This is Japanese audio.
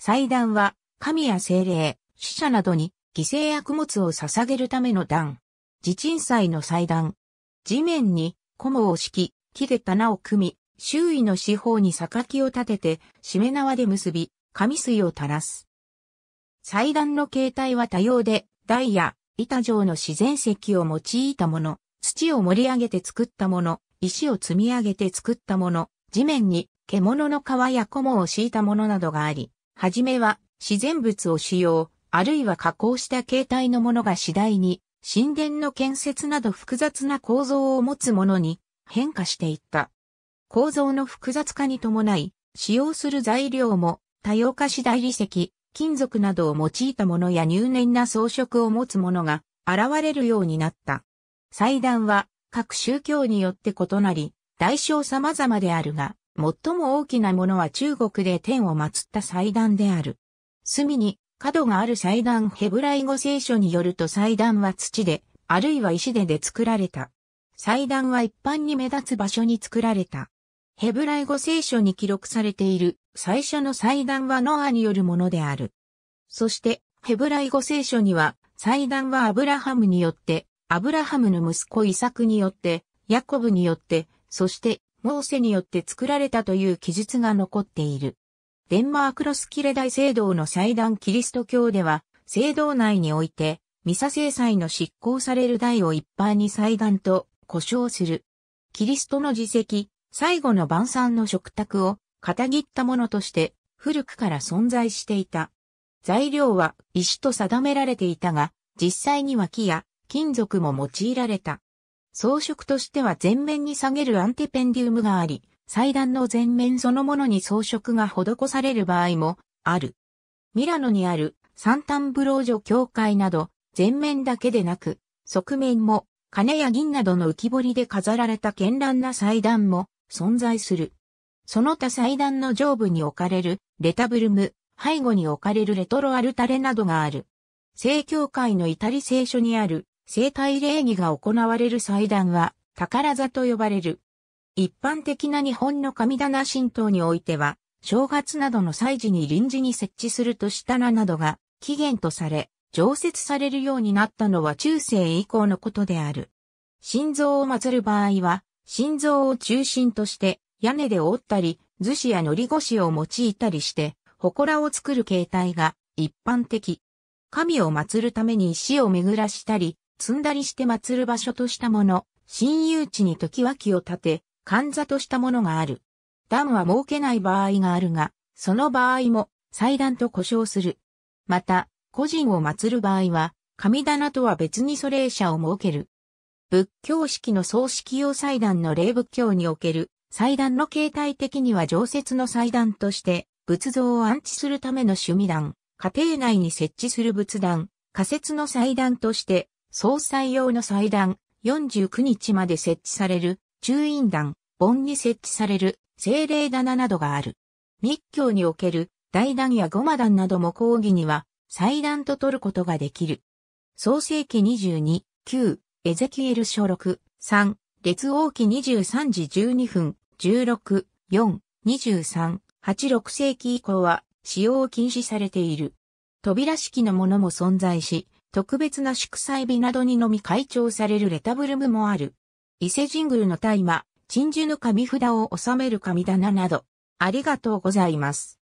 祭壇は、神や精霊、死者などに犠牲薬物を捧げるための壇。地鎮祭の祭壇。地面に、コモを敷き、木で棚を組み、周囲の四方に榊を立てて、締め縄で結び、紙水を垂らす。祭壇の形態は多様で、台や板状の自然石を用いたもの、土を盛り上げて作ったもの、石を積み上げて作ったもの、地面に獣の皮やコモを敷いたものなどがあり、はじめは自然物を使用、あるいは加工した形態のものが次第に、神殿の建設など複雑な構造を持つものに変化していった。構造の複雑化に伴い、使用する材料も多様化し大理石、金属などを用いたものや入念な装飾を持つものが現れるようになった。祭壇は各宗教によって異なり、大小様々であるが、最も大きなものは中国で天を祀った祭壇である。隅に角がある祭壇ヘブライ語聖書によると祭壇は土で、あるいは石でで作られた。祭壇は一般に目立つ場所に作られた。ヘブライ語聖書に記録されている最初の祭壇はノアによるものである。そして、ヘブライ語聖書には、祭壇はアブラハムによって、アブラハムの息子イサクによって、ヤコブによって、そしてモーセによって作られたという記述が残っている。デンマークロスキレ大聖堂の祭壇キリスト教では、聖堂内において、ミサ制裁の執行される台を一般に祭壇と呼称する。キリストの自責、最後の晩餐の食卓を、片切ったものとして、古くから存在していた。材料は石と定められていたが、実際には木や金属も用いられた。装飾としては前面に下げるアンテペンディウムがあり、祭壇の前面そのものに装飾が施される場合もある。ミラノにあるサンタンブロージョ教会など、前面だけでなく、側面も金や銀などの浮き彫りで飾られた絢爛な祭壇も存在する。その他祭壇の上部に置かれるレタブルム、背後に置かれるレトロアルタレなどがある。聖教会のイタリ聖書にある生体礼儀が行われる祭壇は宝座と呼ばれる。一般的な日本の神棚神道においては、正月などの祭事に臨時に設置するとした名などが起源とされ、常設されるようになったのは中世以降のことである。心臓を祀る場合は、心臓を中心として屋根で覆ったり、図紙や糊りしを用いたりして、祠を作る形態が一般的。神を祀るために石を巡らしたり、積んだりして祀る場所としたもの、親友地に時脇を立て、神座としたものがある。段は設けない場合があるが、その場合も祭壇と呼称する。また、個人を祀る場合は、神棚とは別に祖霊者を設ける。仏教式の葬式用祭壇の霊仏教における祭壇の形態的には常設の祭壇として、仏像を安置するための趣味壇、家庭内に設置する仏壇、仮設の祭壇として、総裁用の祭壇、49日まで設置される、中院壇、盆に設置される、精霊棚などがある。密教における、大壇や護魔壇なども講義には、祭壇と取ることができる。創世紀22、9、エゼキエル書6、3、列王記23時12分、16、4、23、86世紀以降は使用を禁止されている。扉式のものも存在し、特別な祝祭日などにのみ開帳されるレタブルムもある。伊勢神宮の大麻、鎮守の神札を収める神棚など、ありがとうございます。